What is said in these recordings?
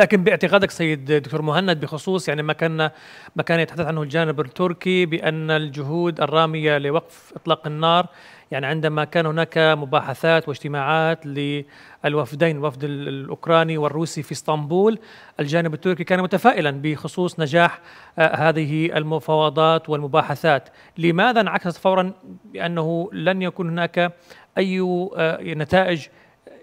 لكن باعتقادك سيد دكتور مهند بخصوص يعني ما كان ما كان يتحدث عنه الجانب التركي بان الجهود الراميه لوقف اطلاق النار يعني عندما كان هناك مباحثات واجتماعات للوفدين الوفد الاوكراني والروسي في اسطنبول الجانب التركي كان متفائلا بخصوص نجاح آه، هذه المفاوضات والمباحثات لماذا انعكست فورا بانه لن يكون هناك اي آه، نتائج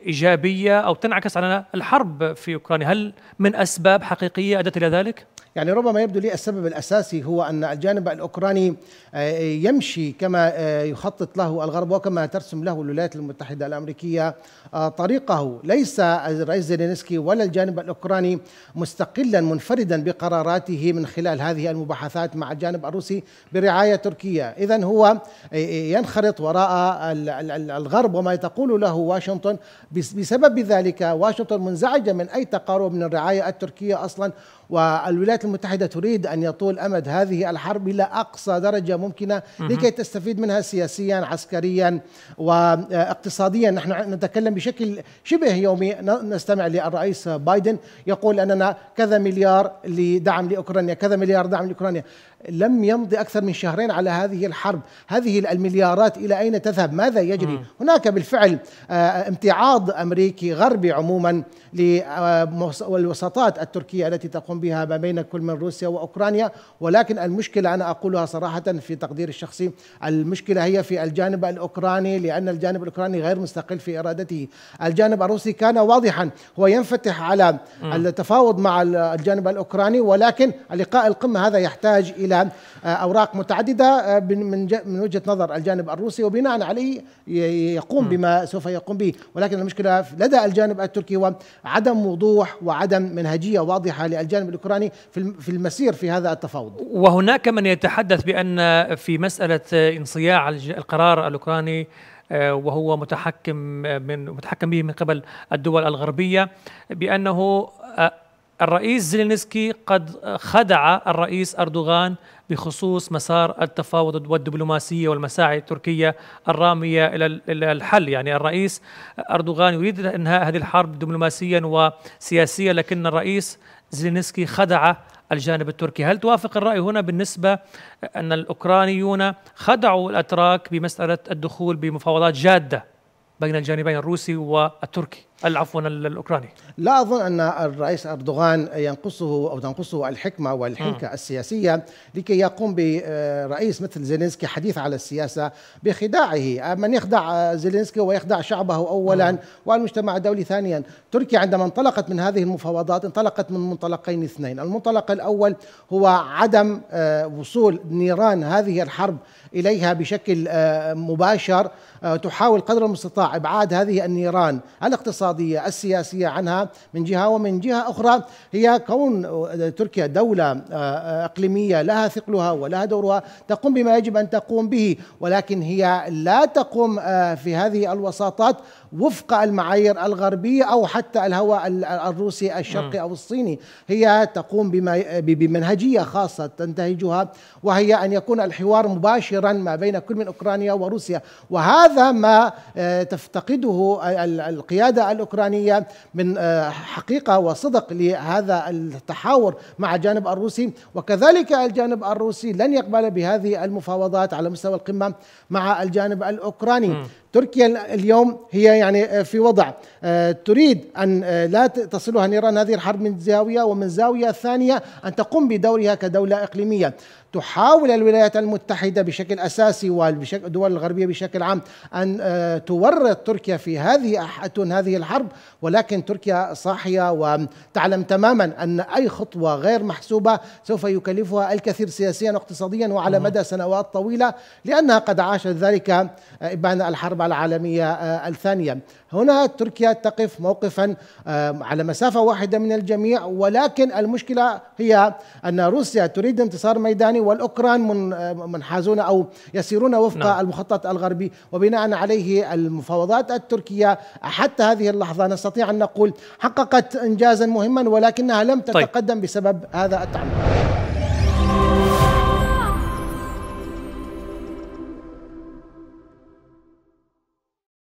إيجابية أو تنعكس على الحرب في أوكرانيا هل من أسباب حقيقية أدت إلى ذلك؟ يعني ربما يبدو لي السبب الاساسي هو ان الجانب الاوكراني آه، يمشي كما آه، يخطط له الغرب وكما ترسم له الولايات المتحده الامريكيه آه، طريقه، ليس الرئيس زيلينسكي ولا الجانب الاوكراني مستقلا منفردا بقراراته من خلال هذه المباحثات مع الجانب الروسي برعايه تركيا، اذا هو ينخرط وراء الغرب وما تقول له واشنطن بسبب ذلك واشنطن منزعجة من أي تقارب من الرعاية التركية أصلا والولايات المتحدة تريد أن يطول أمد هذه الحرب إلى أقصى درجة ممكنة لكي تستفيد منها سياسيا عسكريا واقتصاديا نحن نتكلم بشكل شبه يومي نستمع للرئيس بايدن يقول أننا كذا مليار لدعم لأوكرانيا كذا مليار دعم لأوكرانيا لم يمضي أكثر من شهرين على هذه الحرب هذه المليارات إلى أين تذهب ماذا يجري م. هناك بالفعل آه، امتعاض أمريكي غربي عموما للوساطات آه، التركية التي تقوم يقوم بها ما بين كل من روسيا وأوكرانيا ولكن المشكلة أنا أقولها صراحة في تقديري الشخصي المشكلة هي في الجانب الأوكراني لأن الجانب الأوكراني غير مستقل في إرادته الجانب الروسي كان واضحا هو ينفتح على التفاوض مع الجانب الأوكراني ولكن لقاء القمة هذا يحتاج إلى آه، أوراق متعددة آه، من من وجهة نظر الجانب الروسي وبناء عليه يقوم بما سوف يقوم به ولكن المشكلة لدى الجانب التركي هو عدم وضوح وعدم منهجية واضحة للجانب الجانب الاوكراني في المسير في هذا التفاوض وهناك من يتحدث بان في مساله انصياع القرار الاوكراني آه، وهو متحكم آه، من متحكم به من قبل الدول الغربيه بانه آه، الرئيس زيلينسكي قد خدع الرئيس أردوغان بخصوص مسار التفاوض والدبلوماسية والمساعي التركية الرامية إلى الحل يعني الرئيس أردوغان يريد إنهاء هذه الحرب دبلوماسيا وسياسيا لكن الرئيس زلينسكي خدع الجانب التركي هل توافق الرأي هنا بالنسبة أن الأوكرانيون خدعوا الأتراك بمسألة الدخول بمفاوضات جادة بين الجانبين الروسي والتركي العفو الاوكراني لا اظن ان الرئيس اردوغان ينقصه او تنقصه الحكمه والحنكه م. السياسيه لكي يقوم برئيس مثل زيلينسكي حديث على السياسه بخداعه من يخدع زيلينسكي ويخدع شعبه اولا م. والمجتمع الدولي ثانيا تركيا عندما انطلقت من هذه المفاوضات انطلقت من منطلقين اثنين المنطلق الاول هو عدم آه، وصول نيران هذه الحرب اليها بشكل آه، مباشر آه، تحاول قدر المستطاع ابعاد هذه النيران الاقتصاديه الاقتصادية السياسية عنها من جهة ومن جهة أخرى هي كون تركيا دولة آه، آه، إقليمية لها ثقلها ولها دورها تقوم بما يجب أن تقوم به ولكن هي لا تقوم آه، في هذه الوساطات وفق المعايير الغربية أو حتى الهوى الروسي الشرقي أو الصيني هي تقوم بما بمنهجية خاصة تنتهجها وهي أن يكون الحوار مباشرا ما بين كل من أوكرانيا وروسيا وهذا ما تفتقده القيادة الأوكرانية من آه، حقيقة وصدق لهذا التحاور مع الجانب الروسي وكذلك الجانب الروسي لن يقبل بهذه المفاوضات على مستوى القمة مع الجانب الأوكراني م. تركيا اليوم هي يعني آه، في وضع آه، تريد أن آه، لا تصلها نيران هذه الحرب من زاوية ومن زاوية ثانية أن تقوم بدورها كدولة إقليمية تحاول الولايات المتحدة بشكل أساسي والدول الغربية بشكل عام أن تورط تركيا في هذه هذه الحرب ولكن تركيا صاحية وتعلم تماما أن أي خطوة غير محسوبة سوف يكلفها الكثير سياسيا واقتصاديا وعلى مدى سنوات طويلة لأنها قد عاشت ذلك بعد الحرب العالمية آه، الثانية هنا تركيا تقف موقفا آه، على مسافة واحدة من الجميع ولكن المشكلة هي أن روسيا تريد انتصار ميداني والأوكران آه، منحازون أو يسيرون وفق نعم. المخطط الغربي وبناء عليه المفاوضات التركية حتى هذه اللحظة نستطيع أن نقول حققت إنجازا مهما ولكنها لم طيب. تتقدم طيب. بسبب هذا التعامل